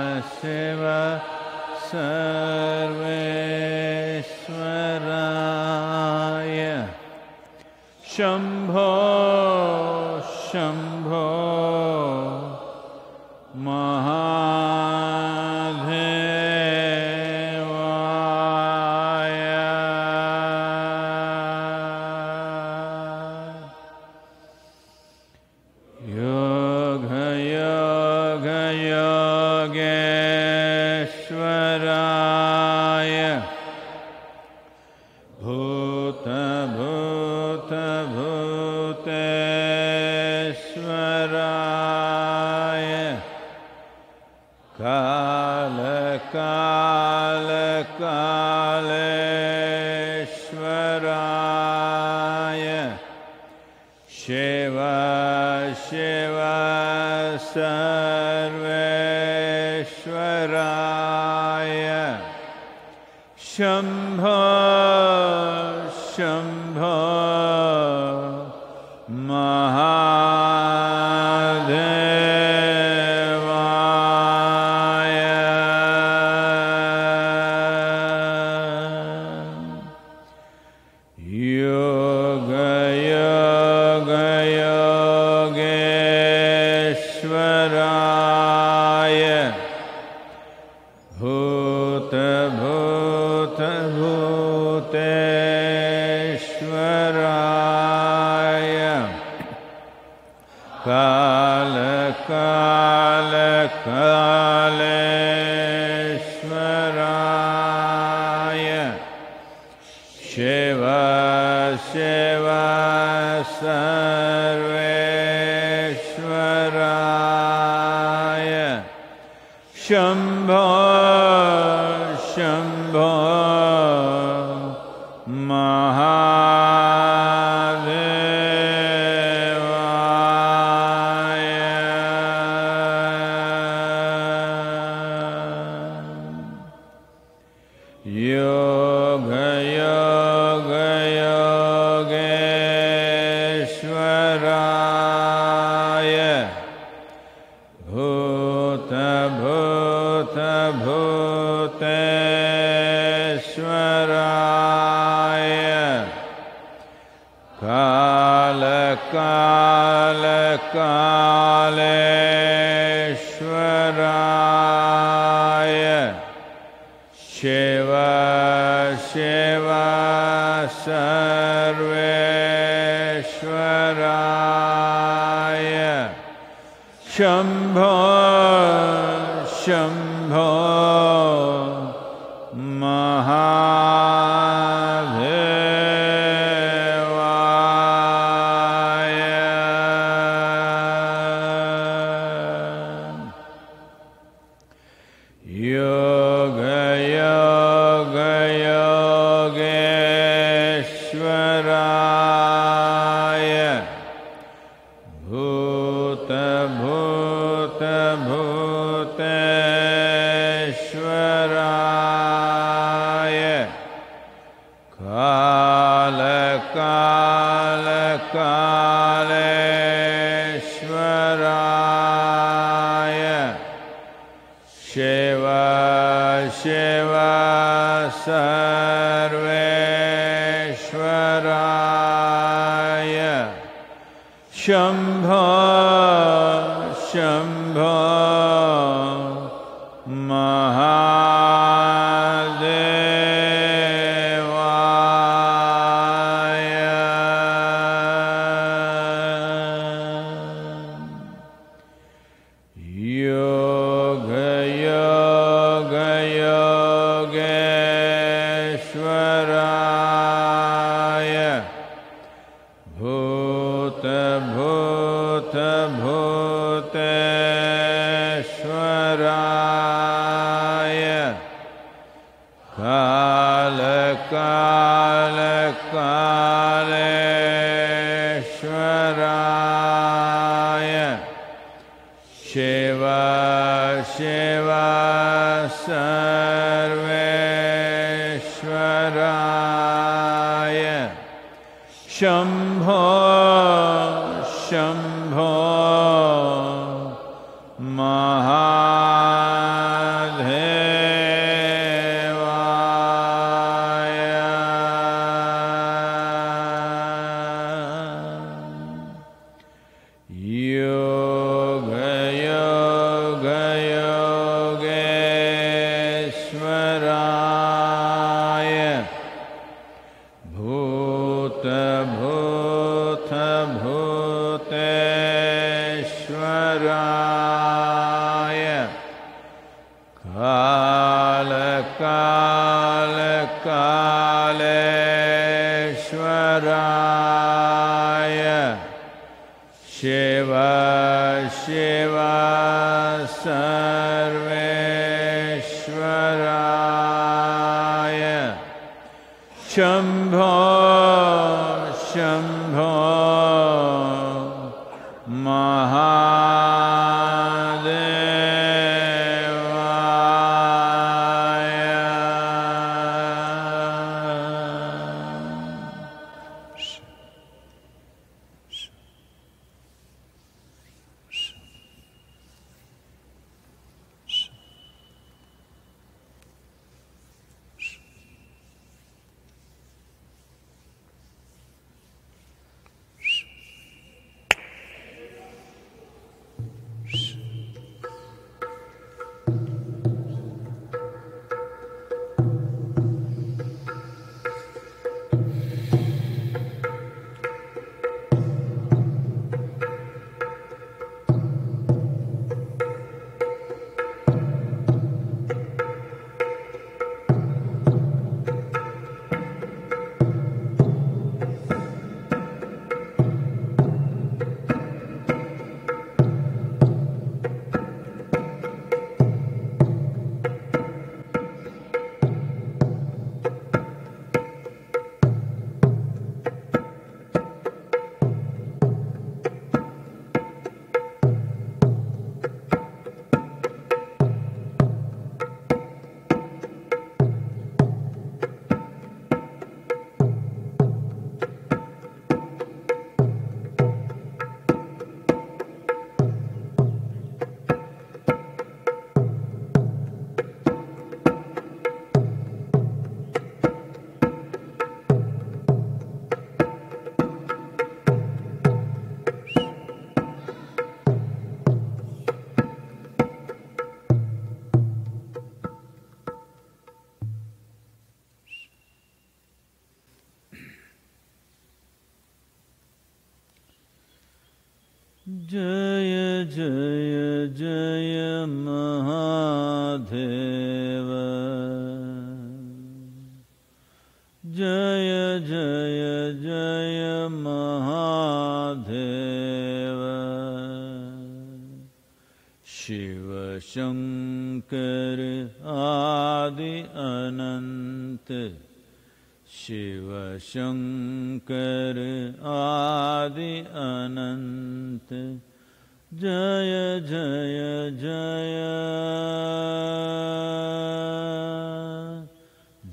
सेवा सर्वेश्वराय शम्भो Yo. शम्भा शम्भ te जय जय जय महाधेव जय जय जय महाधेव Shankar आदि अनन्त शिव आदि अनन्त जय जय जय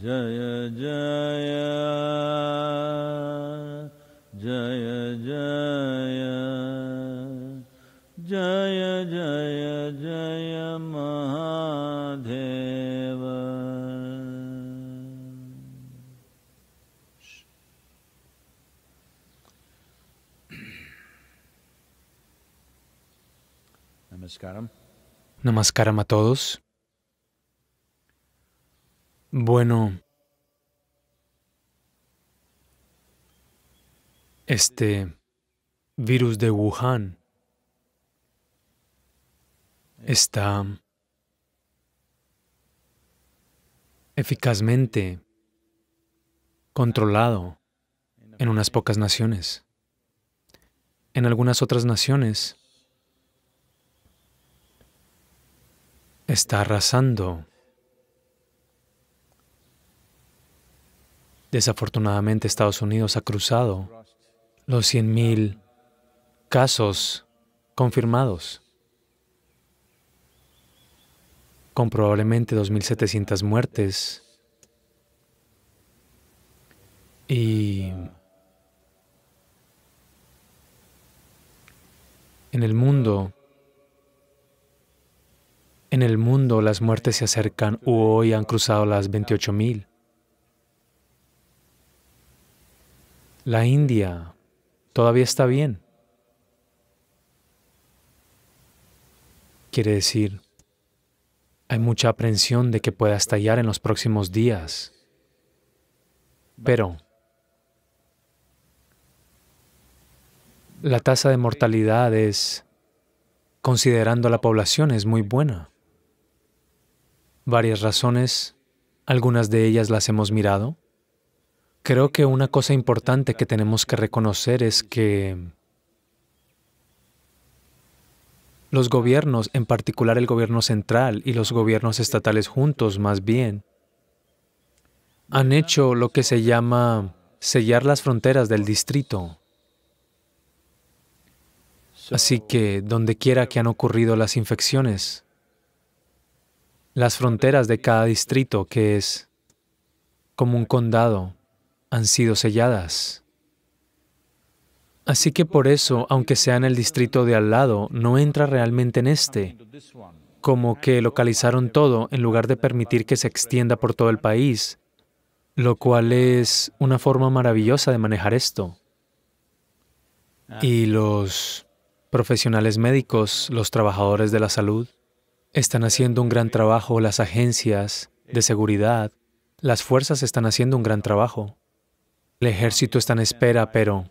जय Jaya Namaskaram a todos. Bueno, este virus de Wuhan está eficazmente controlado en unas pocas naciones. En algunas otras naciones, está arrasando. Desafortunadamente Estados Unidos ha cruzado los 100.000 casos confirmados, con probablemente 2.700 muertes y en el mundo en el mundo las muertes se acercan hoy han cruzado las 28.000. La India todavía está bien. Quiere decir, hay mucha aprensión de que pueda estallar en los próximos días. Pero la tasa de mortalidad es, considerando la población, es muy buena varias razones, algunas de ellas las hemos mirado. Creo que una cosa importante que tenemos que reconocer es que los gobiernos, en particular el gobierno central y los gobiernos estatales juntos más bien, han hecho lo que se llama sellar las fronteras del distrito. Así que donde quiera que han ocurrido las infecciones, las fronteras de cada distrito, que es como un condado, han sido selladas. Así que por eso, aunque sea en el distrito de al lado, no entra realmente en este, como que localizaron todo en lugar de permitir que se extienda por todo el país, lo cual es una forma maravillosa de manejar esto. Y los profesionales médicos, los trabajadores de la salud, están haciendo un gran trabajo las agencias de seguridad, las fuerzas están haciendo un gran trabajo. El ejército está en espera, pero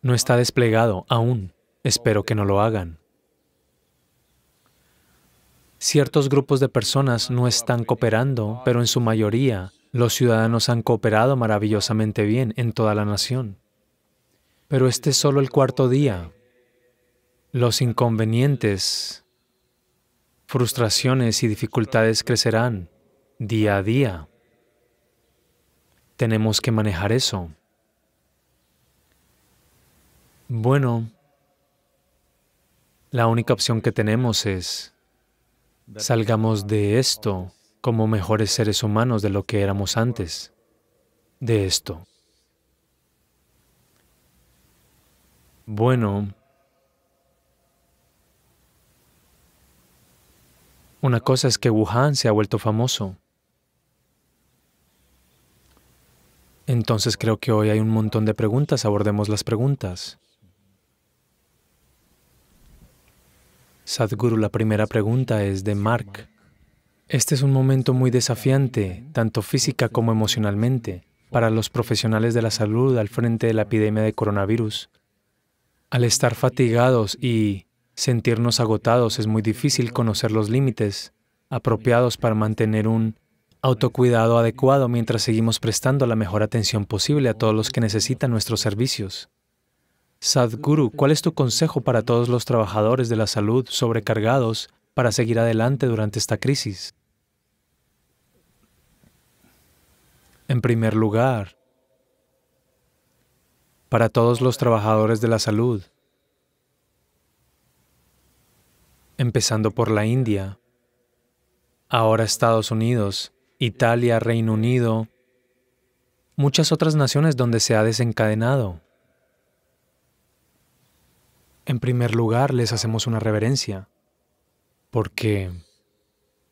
no está desplegado aún. Espero que no lo hagan. Ciertos grupos de personas no están cooperando, pero en su mayoría los ciudadanos han cooperado maravillosamente bien en toda la nación. Pero este es solo el cuarto día. Los inconvenientes frustraciones y dificultades crecerán día a día. Tenemos que manejar eso. Bueno, la única opción que tenemos es salgamos de esto como mejores seres humanos de lo que éramos antes, de esto. Bueno, Una cosa es que Wuhan se ha vuelto famoso. Entonces creo que hoy hay un montón de preguntas, abordemos las preguntas. Sadhguru, la primera pregunta es de Mark. Este es un momento muy desafiante, tanto física como emocionalmente, para los profesionales de la salud al frente de la epidemia de coronavirus. Al estar fatigados y Sentirnos agotados es muy difícil conocer los límites apropiados para mantener un autocuidado adecuado mientras seguimos prestando la mejor atención posible a todos los que necesitan nuestros servicios. Sadhguru, ¿cuál es tu consejo para todos los trabajadores de la salud sobrecargados para seguir adelante durante esta crisis? En primer lugar, para todos los trabajadores de la salud, empezando por la India, ahora Estados Unidos, Italia, Reino Unido, muchas otras naciones donde se ha desencadenado. En primer lugar, les hacemos una reverencia, porque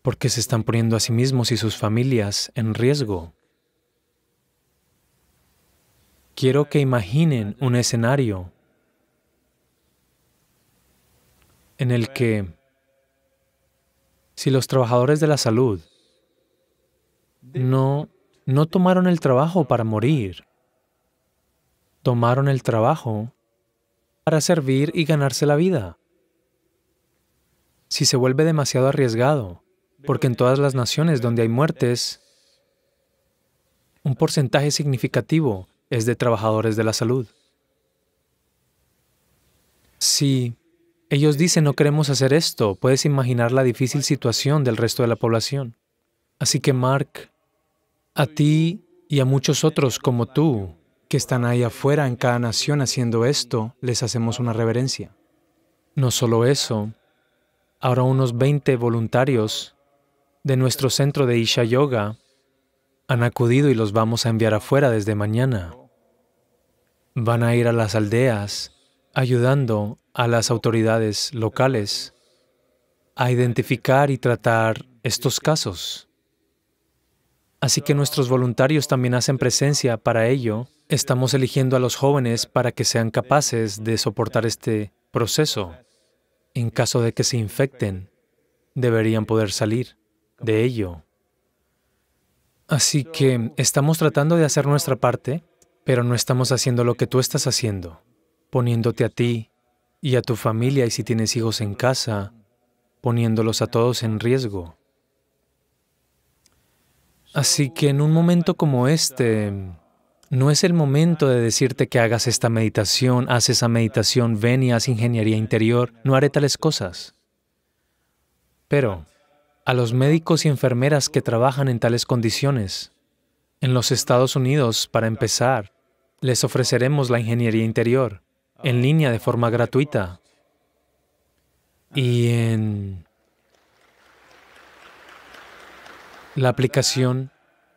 porque se están poniendo a sí mismos y sus familias en riesgo. Quiero que imaginen un escenario en el que si los trabajadores de la salud no, no tomaron el trabajo para morir, tomaron el trabajo para servir y ganarse la vida. Si se vuelve demasiado arriesgado, porque en todas las naciones donde hay muertes, un porcentaje significativo es de trabajadores de la salud. Si ellos dicen, no queremos hacer esto. Puedes imaginar la difícil situación del resto de la población. Así que, Mark, a ti y a muchos otros como tú, que están ahí afuera en cada nación haciendo esto, les hacemos una reverencia. No solo eso, ahora unos 20 voluntarios de nuestro centro de Isha Yoga han acudido y los vamos a enviar afuera desde mañana. Van a ir a las aldeas ayudando a las autoridades locales a identificar y tratar estos casos. Así que nuestros voluntarios también hacen presencia para ello. Estamos eligiendo a los jóvenes para que sean capaces de soportar este proceso. En caso de que se infecten, deberían poder salir de ello. Así que estamos tratando de hacer nuestra parte, pero no estamos haciendo lo que tú estás haciendo, poniéndote a ti y a tu familia y si tienes hijos en casa, poniéndolos a todos en riesgo. Así que en un momento como este, no es el momento de decirte que hagas esta meditación, haz esa meditación, ven y haz ingeniería interior, no haré tales cosas. Pero a los médicos y enfermeras que trabajan en tales condiciones, en los Estados Unidos, para empezar, les ofreceremos la ingeniería interior en línea de forma gratuita. Y en la aplicación,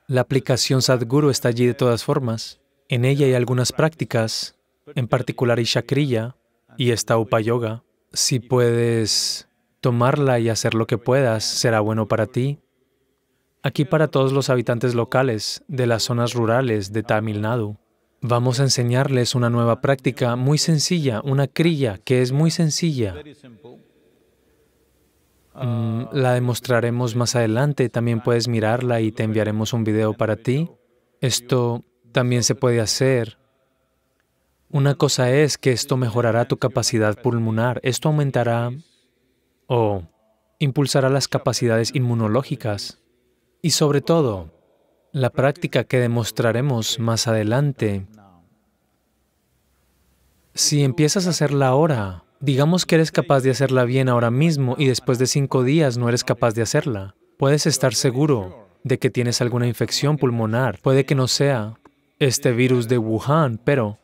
la aplicación Sadhguru está allí de todas formas. En ella hay algunas prácticas, en particular Ishakriya y esta Upa Yoga. Si puedes tomarla y hacer lo que puedas, será bueno para ti. Aquí para todos los habitantes locales de las zonas rurales de Tamil Nadu. Vamos a enseñarles una nueva práctica muy sencilla, una cría que es muy sencilla. Mm, la demostraremos más adelante, también puedes mirarla y te enviaremos un video para ti. Esto también se puede hacer. Una cosa es que esto mejorará tu capacidad pulmonar, esto aumentará o impulsará las capacidades inmunológicas y sobre todo la práctica que demostraremos más adelante. Si empiezas a hacerla ahora, digamos que eres capaz de hacerla bien ahora mismo y después de cinco días no eres capaz de hacerla, puedes estar seguro de que tienes alguna infección pulmonar. Puede que no sea este virus de Wuhan, pero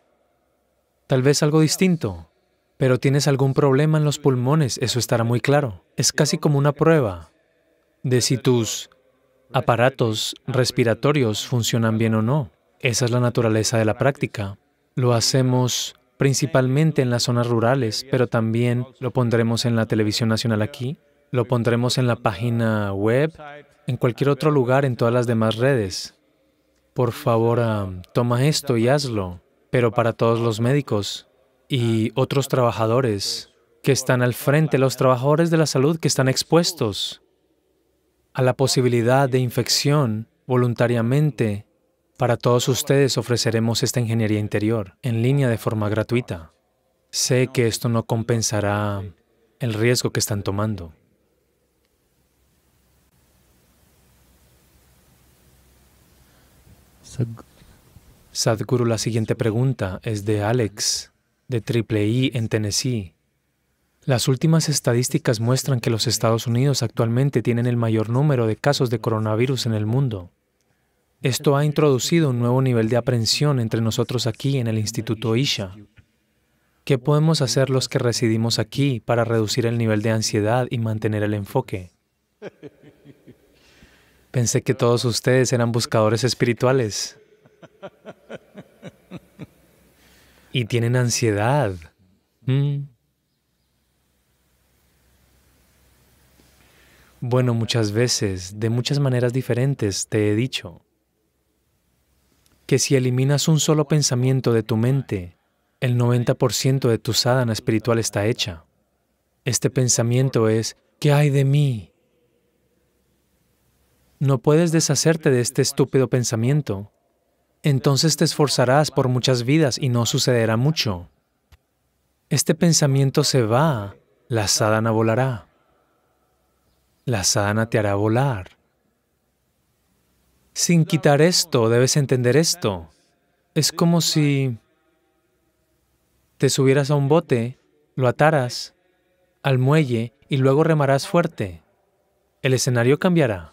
tal vez algo distinto. Pero tienes algún problema en los pulmones, eso estará muy claro. Es casi como una prueba de si tus aparatos respiratorios funcionan bien o no. Esa es la naturaleza de la práctica. Lo hacemos principalmente en las zonas rurales, pero también lo pondremos en la televisión nacional aquí, lo pondremos en la página web, en cualquier otro lugar, en todas las demás redes. Por favor, ah, toma esto y hazlo, pero para todos los médicos y otros trabajadores que están al frente, los trabajadores de la salud que están expuestos a la posibilidad de infección voluntariamente, para todos ustedes ofreceremos esta ingeniería interior en línea de forma gratuita. Sé que esto no compensará el riesgo que están tomando. Sadhguru, la siguiente pregunta es de Alex, de Triple I en Tennessee. Las últimas estadísticas muestran que los Estados Unidos actualmente tienen el mayor número de casos de coronavirus en el mundo. Esto ha introducido un nuevo nivel de aprensión entre nosotros aquí en el Instituto Isha. ¿Qué podemos hacer los que residimos aquí para reducir el nivel de ansiedad y mantener el enfoque? Pensé que todos ustedes eran buscadores espirituales. Y tienen ansiedad. Mm. Bueno, muchas veces, de muchas maneras diferentes, te he dicho que si eliminas un solo pensamiento de tu mente, el 90% de tu sadhana espiritual está hecha. Este pensamiento es, ¿qué hay de mí? No puedes deshacerte de este estúpido pensamiento. Entonces te esforzarás por muchas vidas y no sucederá mucho. Este pensamiento se va, la sadhana volará. La sana te hará volar. Sin quitar esto, debes entender esto. Es como si te subieras a un bote, lo ataras al muelle y luego remarás fuerte. El escenario cambiará.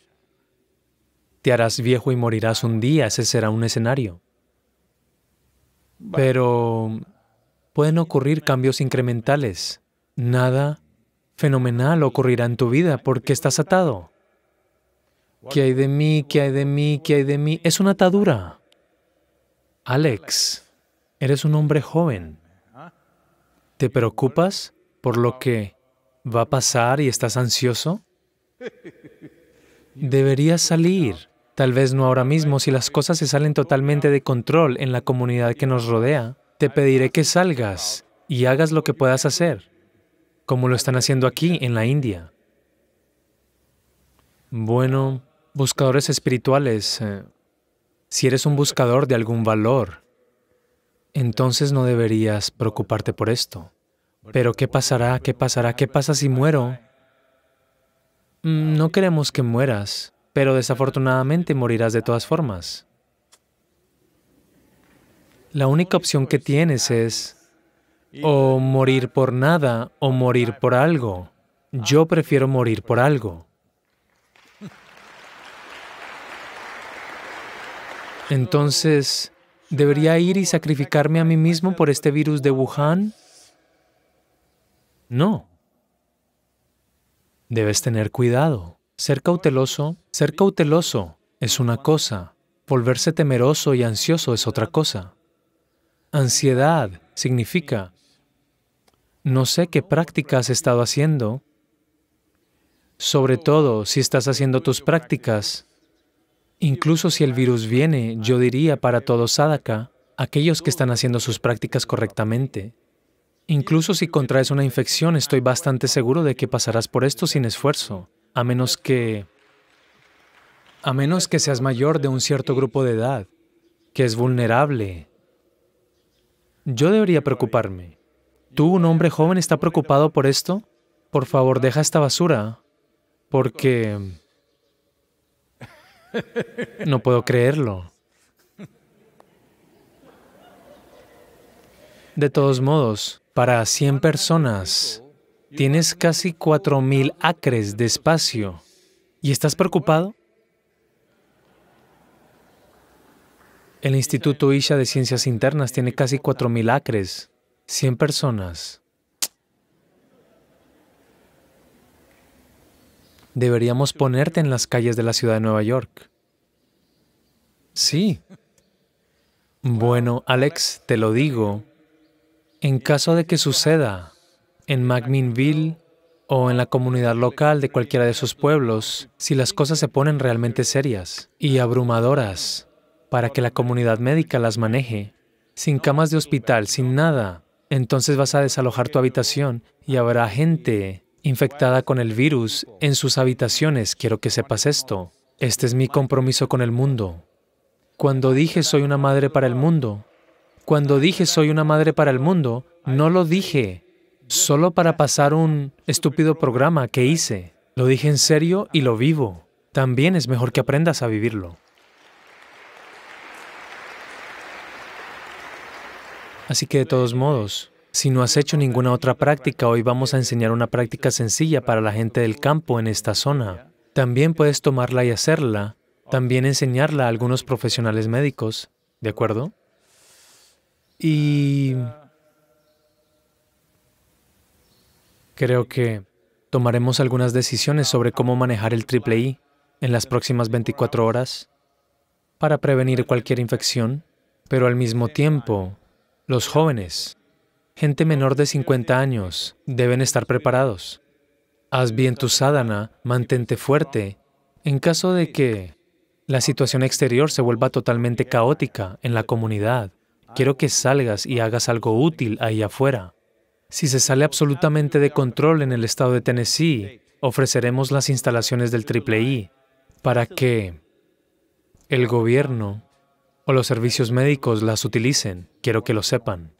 Te harás viejo y morirás un día, ese será un escenario. Pero pueden ocurrir cambios incrementales. Nada fenomenal ocurrirá en tu vida porque estás atado. ¿Qué hay de mí? ¿Qué hay de mí? ¿Qué hay de mí? Es una atadura. Alex, eres un hombre joven. ¿Te preocupas por lo que va a pasar y estás ansioso? Deberías salir. Tal vez no ahora mismo, si las cosas se salen totalmente de control en la comunidad que nos rodea. Te pediré que salgas y hagas lo que puedas hacer como lo están haciendo aquí en la India. Bueno, buscadores espirituales, eh, si eres un buscador de algún valor, entonces no deberías preocuparte por esto. Pero ¿qué pasará? ¿Qué pasará? ¿Qué pasa si muero? Mm, no queremos que mueras, pero desafortunadamente morirás de todas formas. La única opción que tienes es o morir por nada o morir por algo. Yo prefiero morir por algo. Entonces, ¿debería ir y sacrificarme a mí mismo por este virus de Wuhan? No. Debes tener cuidado. Ser cauteloso, ser cauteloso es una cosa, volverse temeroso y ansioso es otra cosa. Ansiedad significa no sé qué práctica has estado haciendo, sobre todo si estás haciendo tus prácticas. Incluso si el virus viene, yo diría para todos Sadaka aquellos que están haciendo sus prácticas correctamente. Incluso si contraes una infección, estoy bastante seguro de que pasarás por esto sin esfuerzo, a menos que... a menos que seas mayor de un cierto grupo de edad, que es vulnerable. Yo debería preocuparme. ¿Tú, un hombre joven, está preocupado por esto? Por favor, deja esta basura, porque no puedo creerlo. De todos modos, para 100 personas, tienes casi 4.000 acres de espacio. ¿Y estás preocupado? El Instituto Isha de Ciencias Internas tiene casi 4.000 acres. 100 personas. Deberíamos ponerte en las calles de la ciudad de Nueva York. Sí. Bueno, Alex, te lo digo. En caso de que suceda en McMinnville o en la comunidad local de cualquiera de esos pueblos, si las cosas se ponen realmente serias y abrumadoras para que la comunidad médica las maneje, sin camas de hospital, sin nada, entonces vas a desalojar tu habitación y habrá gente infectada con el virus en sus habitaciones. Quiero que sepas esto. Este es mi compromiso con el mundo. Cuando dije soy una madre para el mundo, cuando dije soy una madre para el mundo, no lo dije solo para pasar un estúpido programa que hice. Lo dije en serio y lo vivo. También es mejor que aprendas a vivirlo. Así que de todos modos, si no has hecho ninguna otra práctica, hoy vamos a enseñar una práctica sencilla para la gente del campo en esta zona. También puedes tomarla y hacerla, también enseñarla a algunos profesionales médicos, ¿de acuerdo? Y creo que tomaremos algunas decisiones sobre cómo manejar el triple I en las próximas 24 horas para prevenir cualquier infección, pero al mismo tiempo los jóvenes, gente menor de 50 años, deben estar preparados. Haz bien tu sadhana, mantente fuerte. En caso de que la situación exterior se vuelva totalmente caótica en la comunidad, quiero que salgas y hagas algo útil ahí afuera. Si se sale absolutamente de control en el estado de Tennessee, ofreceremos las instalaciones del Triple I para que el gobierno o los servicios médicos las utilicen. Quiero que lo sepan.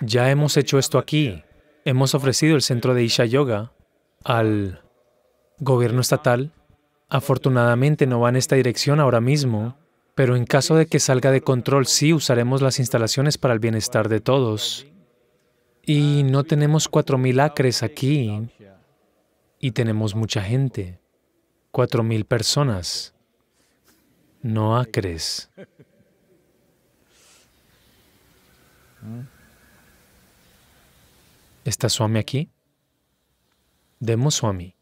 Ya hemos hecho esto aquí. Hemos ofrecido el centro de Isha Yoga al gobierno estatal. Afortunadamente no va en esta dirección ahora mismo, pero en caso de que salga de control, sí usaremos las instalaciones para el bienestar de todos. Y no tenemos 4.000 acres aquí y tenemos mucha gente, cuatro mil personas, no acres. ¿Está Swami aquí? Demos Swami.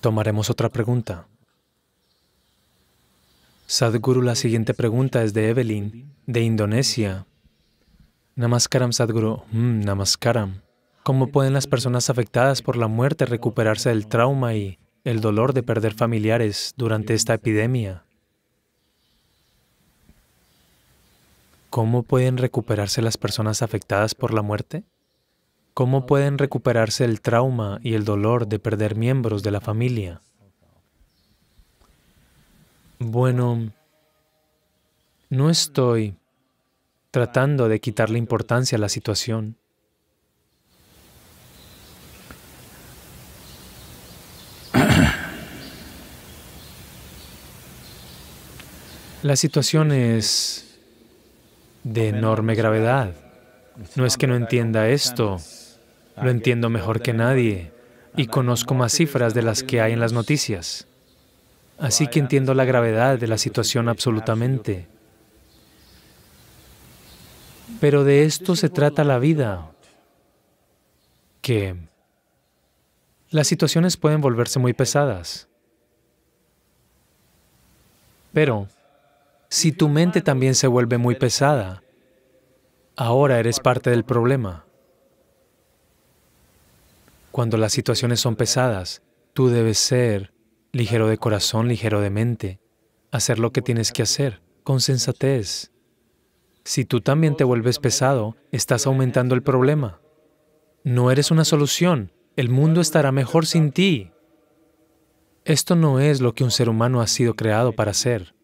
Tomaremos otra pregunta. Sadhguru, la siguiente pregunta es de Evelyn, de Indonesia. Namaskaram, Sadhguru. Mm, namaskaram. ¿Cómo pueden las personas afectadas por la muerte recuperarse del trauma y el dolor de perder familiares durante esta epidemia? ¿Cómo pueden recuperarse las personas afectadas por la muerte? ¿Cómo pueden recuperarse el trauma y el dolor de perder miembros de la familia? Bueno, no estoy tratando de quitarle importancia a la situación. La situación es de enorme gravedad. No es que no entienda esto, lo entiendo mejor que nadie y conozco más cifras de las que hay en las noticias. Así que entiendo la gravedad de la situación absolutamente. Pero de esto se trata la vida, que las situaciones pueden volverse muy pesadas. Pero si tu mente también se vuelve muy pesada, ahora eres parte del problema. Cuando las situaciones son pesadas, tú debes ser ligero de corazón, ligero de mente, hacer lo que tienes que hacer, con sensatez. Si tú también te vuelves pesado, estás aumentando el problema. No eres una solución, el mundo estará mejor sin ti. Esto no es lo que un ser humano ha sido creado para ser.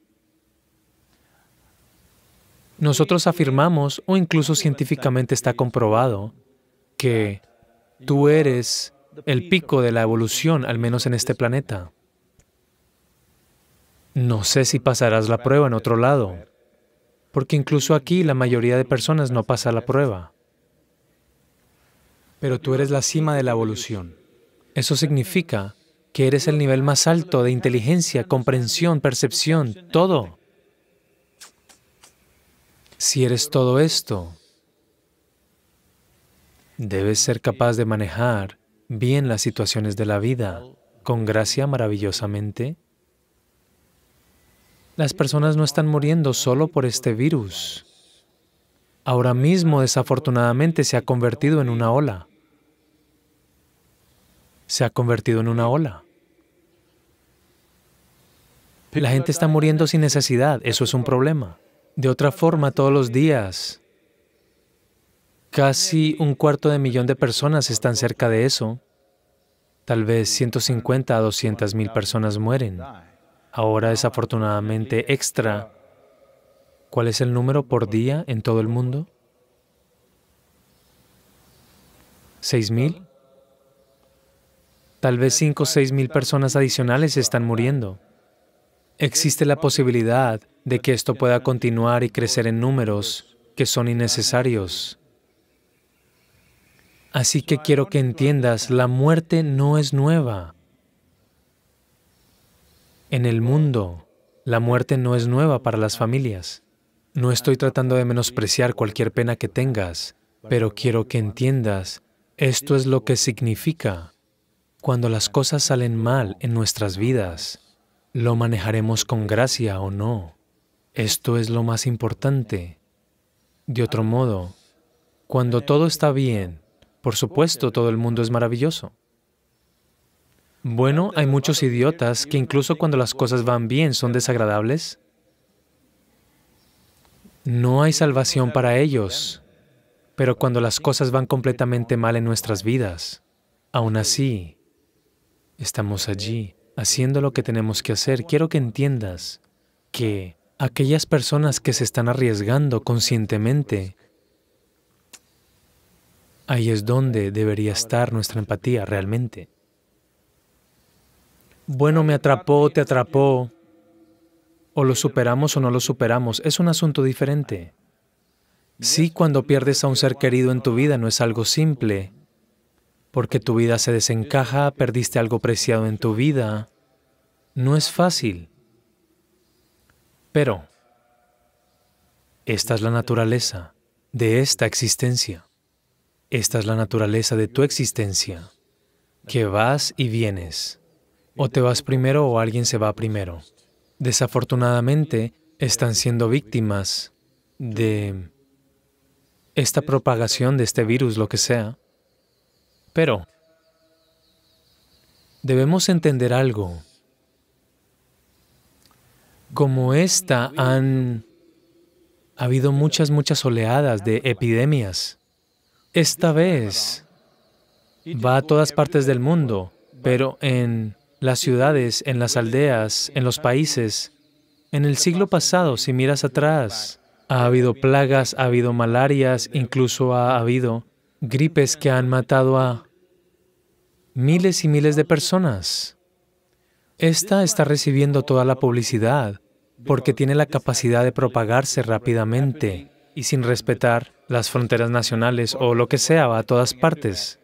Nosotros afirmamos, o incluso científicamente está comprobado, que Tú eres el pico de la evolución, al menos en este planeta. No sé si pasarás la prueba en otro lado, porque incluso aquí la mayoría de personas no pasa la prueba. Pero tú eres la cima de la evolución. Eso significa que eres el nivel más alto de inteligencia, comprensión, percepción, todo. Si eres todo esto, Debes ser capaz de manejar bien las situaciones de la vida, con gracia maravillosamente. Las personas no están muriendo solo por este virus. Ahora mismo, desafortunadamente, se ha convertido en una ola. Se ha convertido en una ola. La gente está muriendo sin necesidad, eso es un problema. De otra forma, todos los días Casi un cuarto de millón de personas están cerca de eso. Tal vez 150 a 200 mil personas mueren. Ahora, desafortunadamente, extra. ¿Cuál es el número por día en todo el mundo? ¿Seis mil? Tal vez 5 o seis mil personas adicionales están muriendo. Existe la posibilidad de que esto pueda continuar y crecer en números que son innecesarios. Así que quiero que entiendas, la muerte no es nueva. En el mundo, la muerte no es nueva para las familias. No estoy tratando de menospreciar cualquier pena que tengas, pero quiero que entiendas, esto es lo que significa. Cuando las cosas salen mal en nuestras vidas, lo manejaremos con gracia o no. Esto es lo más importante. De otro modo, cuando todo está bien, por supuesto, todo el mundo es maravilloso. Bueno, hay muchos idiotas que incluso cuando las cosas van bien son desagradables. No hay salvación para ellos, pero cuando las cosas van completamente mal en nuestras vidas, aún así, estamos allí haciendo lo que tenemos que hacer. Quiero que entiendas que aquellas personas que se están arriesgando conscientemente Ahí es donde debería estar nuestra empatía realmente. Bueno, me atrapó, te atrapó. O lo superamos o no lo superamos. Es un asunto diferente. Sí, cuando pierdes a un ser querido en tu vida no es algo simple, porque tu vida se desencaja, perdiste algo preciado en tu vida. No es fácil. Pero esta es la naturaleza de esta existencia. Esta es la naturaleza de tu existencia, que vas y vienes. O te vas primero o alguien se va primero. Desafortunadamente, están siendo víctimas de esta propagación de este virus, lo que sea. Pero debemos entender algo. Como esta han ha habido muchas, muchas oleadas de epidemias esta vez va a todas partes del mundo, pero en las ciudades, en las aldeas, en los países. En el siglo pasado, si miras atrás, ha habido plagas, ha habido malarias, incluso ha habido gripes que han matado a miles y miles de personas. Esta está recibiendo toda la publicidad porque tiene la capacidad de propagarse rápidamente y sin respetar las fronteras nacionales o lo que sea, va a todas partes.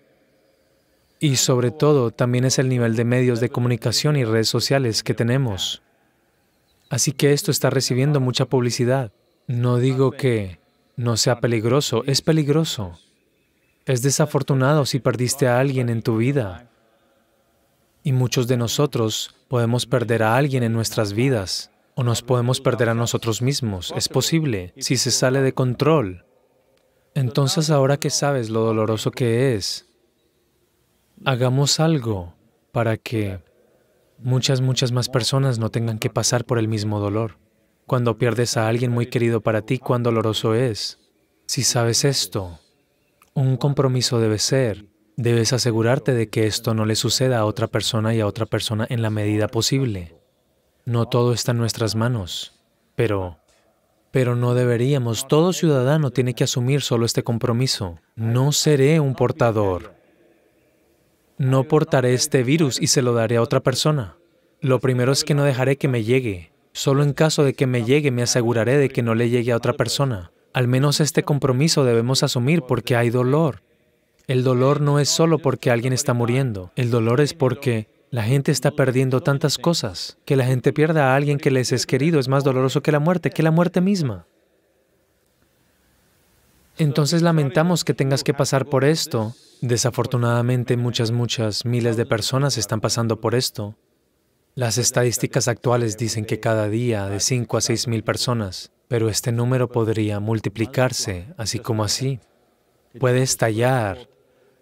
Y sobre todo, también es el nivel de medios de comunicación y redes sociales que tenemos. Así que esto está recibiendo mucha publicidad. No digo que no sea peligroso, es peligroso. Es desafortunado si perdiste a alguien en tu vida. Y muchos de nosotros podemos perder a alguien en nuestras vidas o nos podemos perder a nosotros mismos. Es posible, si se sale de control. Entonces ahora que sabes lo doloroso que es, hagamos algo para que muchas, muchas más personas no tengan que pasar por el mismo dolor. Cuando pierdes a alguien muy querido para ti, cuán doloroso es. Si sabes esto, un compromiso debe ser, debes asegurarte de que esto no le suceda a otra persona y a otra persona en la medida posible. No todo está en nuestras manos, pero, pero no deberíamos. Todo ciudadano tiene que asumir solo este compromiso. No seré un portador. No portaré este virus y se lo daré a otra persona. Lo primero es que no dejaré que me llegue. Solo en caso de que me llegue me aseguraré de que no le llegue a otra persona. Al menos este compromiso debemos asumir porque hay dolor. El dolor no es solo porque alguien está muriendo. El dolor es porque la gente está perdiendo tantas cosas. Que la gente pierda a alguien que les es querido es más doloroso que la muerte, que la muerte misma. Entonces lamentamos que tengas que pasar por esto. Desafortunadamente muchas, muchas, miles de personas están pasando por esto. Las estadísticas actuales dicen que cada día de 5 a 6 mil personas, pero este número podría multiplicarse, así como así. Puede estallar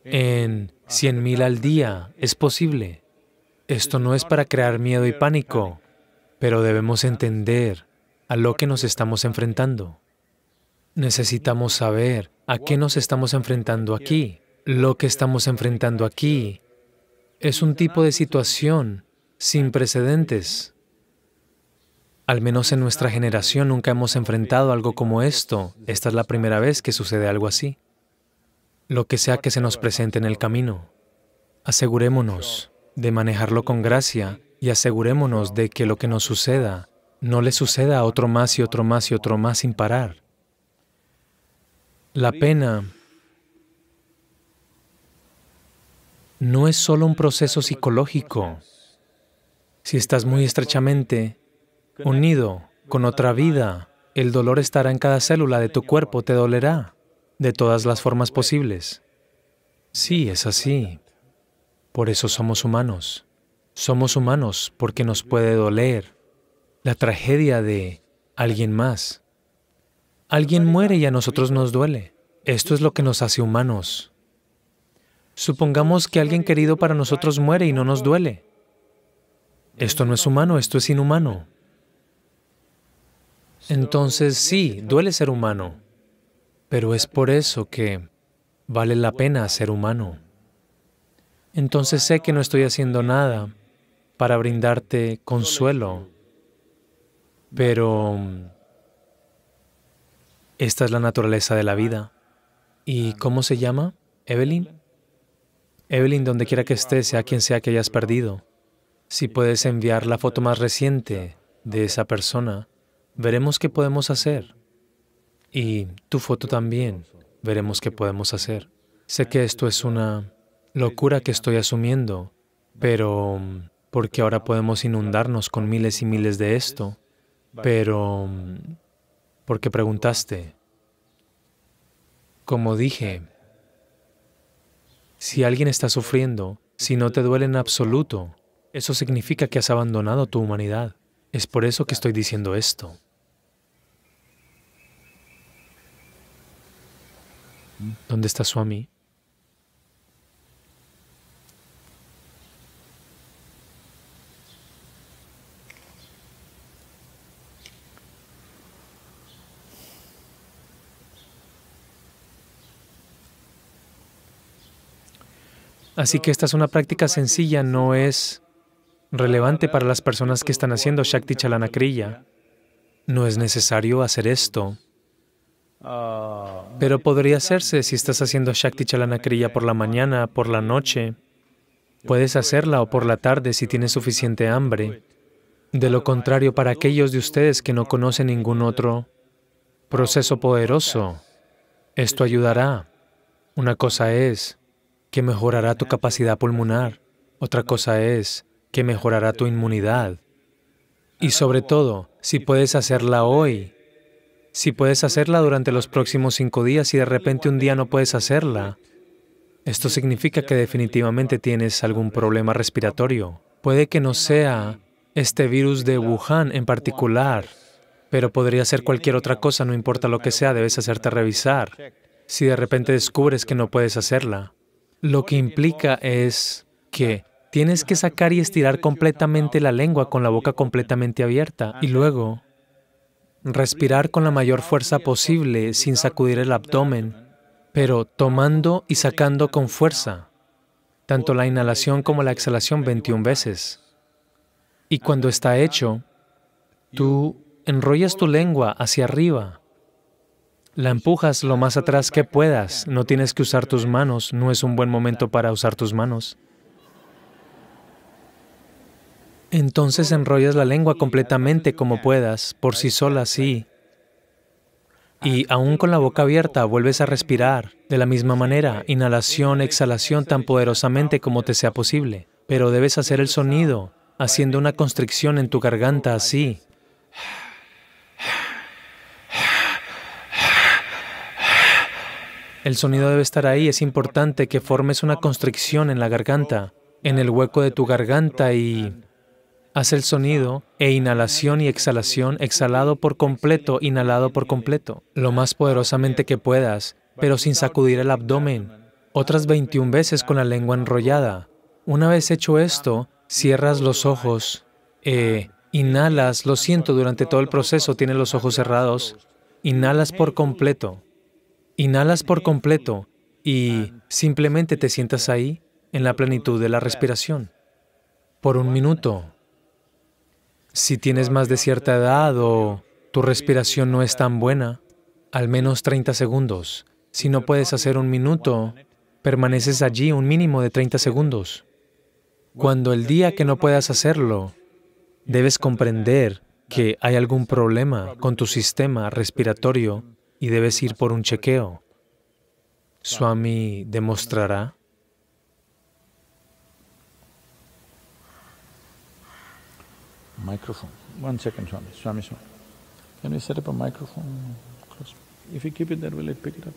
en 100 mil al día, es posible. Esto no es para crear miedo y pánico, pero debemos entender a lo que nos estamos enfrentando. Necesitamos saber a qué nos estamos enfrentando aquí. Lo que estamos enfrentando aquí es un tipo de situación sin precedentes. Al menos en nuestra generación nunca hemos enfrentado algo como esto. Esta es la primera vez que sucede algo así. Lo que sea que se nos presente en el camino, asegurémonos de manejarlo con gracia y asegurémonos de que lo que nos suceda no le suceda a otro más y otro más y otro más sin parar. La pena no es solo un proceso psicológico. Si estás muy estrechamente unido con otra vida, el dolor estará en cada célula de tu cuerpo, te dolerá de todas las formas posibles. Sí, es así. Por eso somos humanos. Somos humanos porque nos puede doler la tragedia de alguien más. Alguien muere y a nosotros nos duele. Esto es lo que nos hace humanos. Supongamos que alguien querido para nosotros muere y no nos duele. Esto no es humano, esto es inhumano. Entonces sí, duele ser humano, pero es por eso que vale la pena ser humano entonces sé que no estoy haciendo nada para brindarte consuelo. Pero esta es la naturaleza de la vida. ¿Y cómo se llama? ¿Evelyn? Evelyn, donde quiera que estés, sea quien sea que hayas perdido, si puedes enviar la foto más reciente de esa persona, veremos qué podemos hacer. Y tu foto también, veremos qué podemos hacer. Sé que esto es una locura que estoy asumiendo, pero mm, porque ahora podemos inundarnos con miles y miles de esto. Pero, mm, porque preguntaste? Como dije, si alguien está sufriendo, si no te duele en absoluto, eso significa que has abandonado tu humanidad. Es por eso que estoy diciendo esto. ¿Dónde está Swami? Así que esta es una práctica sencilla, no es relevante para las personas que están haciendo Shakti Kriya. No es necesario hacer esto. Pero podría hacerse si estás haciendo Shakti Kriya por la mañana, por la noche. Puedes hacerla o por la tarde si tienes suficiente hambre. De lo contrario, para aquellos de ustedes que no conocen ningún otro proceso poderoso, esto ayudará. Una cosa es que mejorará tu capacidad pulmonar. Otra cosa es que mejorará tu inmunidad. Y sobre todo, si puedes hacerla hoy, si puedes hacerla durante los próximos cinco días y de repente un día no puedes hacerla, esto significa que definitivamente tienes algún problema respiratorio. Puede que no sea este virus de Wuhan en particular, pero podría ser cualquier otra cosa, no importa lo que sea, debes hacerte revisar. Si de repente descubres que no puedes hacerla, lo que implica es que tienes que sacar y estirar completamente la lengua con la boca completamente abierta y luego respirar con la mayor fuerza posible sin sacudir el abdomen, pero tomando y sacando con fuerza, tanto la inhalación como la exhalación 21 veces. Y cuando está hecho, tú enrollas tu lengua hacia arriba la empujas lo más atrás que puedas. No tienes que usar tus manos. No es un buen momento para usar tus manos. Entonces enrollas la lengua completamente como puedas, por sí sola, sí. Y aún con la boca abierta vuelves a respirar de la misma manera, inhalación, exhalación tan poderosamente como te sea posible. Pero debes hacer el sonido, haciendo una constricción en tu garganta así. El sonido debe estar ahí. Es importante que formes una constricción en la garganta, en el hueco de tu garganta y haz el sonido e inhalación y exhalación, exhalado por completo, inhalado por completo, lo más poderosamente que puedas, pero sin sacudir el abdomen. Otras 21 veces con la lengua enrollada. Una vez hecho esto, cierras los ojos, e... inhalas, lo siento, durante todo el proceso tienes los ojos cerrados, inhalas por completo. Inhalas por completo y simplemente te sientas ahí en la plenitud de la respiración por un minuto. Si tienes más de cierta edad o tu respiración no es tan buena, al menos 30 segundos. Si no puedes hacer un minuto, permaneces allí un mínimo de 30 segundos. Cuando el día que no puedas hacerlo, debes comprender que hay algún problema con tu sistema respiratorio y debes ir por un chequeo. Swami demostrará microphone. One second, Swami. Swami, Swami. Can we set up a microphone? If we keep it there, will it pick it up?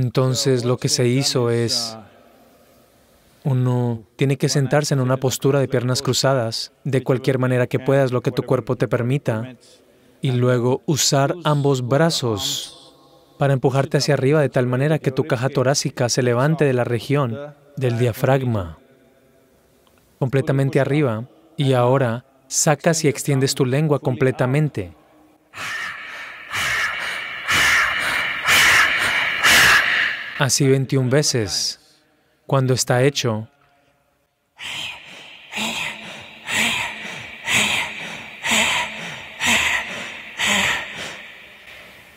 Entonces lo que se hizo es, uno tiene que sentarse en una postura de piernas cruzadas, de cualquier manera que puedas, lo que tu cuerpo te permita, y luego usar ambos brazos para empujarte hacia arriba de tal manera que tu caja torácica se levante de la región del diafragma, completamente arriba, y ahora sacas y extiendes tu lengua completamente. así 21 veces. Cuando está hecho,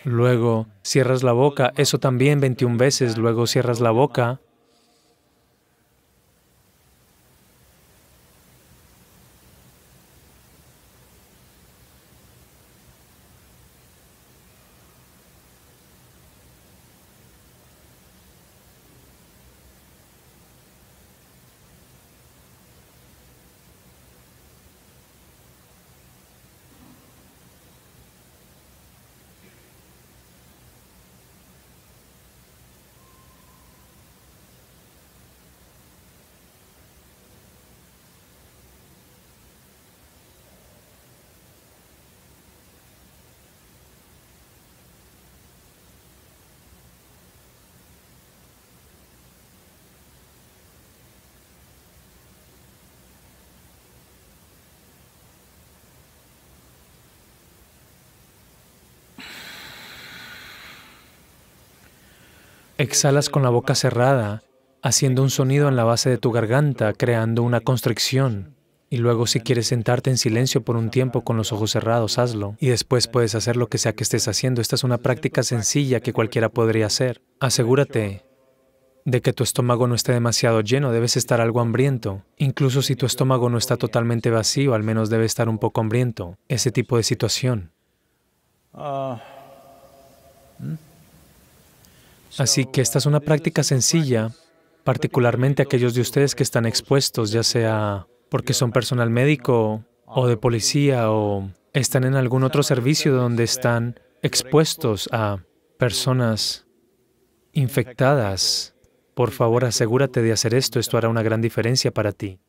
Luego cierras la boca, eso también 21 veces, luego cierras la boca Exhalas con la boca cerrada, haciendo un sonido en la base de tu garganta, creando una constricción. Y luego si quieres sentarte en silencio por un tiempo con los ojos cerrados, hazlo. Y después puedes hacer lo que sea que estés haciendo. Esta es una práctica sencilla que cualquiera podría hacer. Asegúrate de que tu estómago no esté demasiado lleno, debes estar algo hambriento. Incluso si tu estómago no está totalmente vacío, al menos debe estar un poco hambriento. Ese tipo de situación. Ah. ¿Mm? Así que esta es una práctica sencilla, particularmente aquellos de ustedes que están expuestos, ya sea porque son personal médico o de policía o están en algún otro servicio donde están expuestos a personas infectadas. Por favor, asegúrate de hacer esto, esto hará una gran diferencia para ti.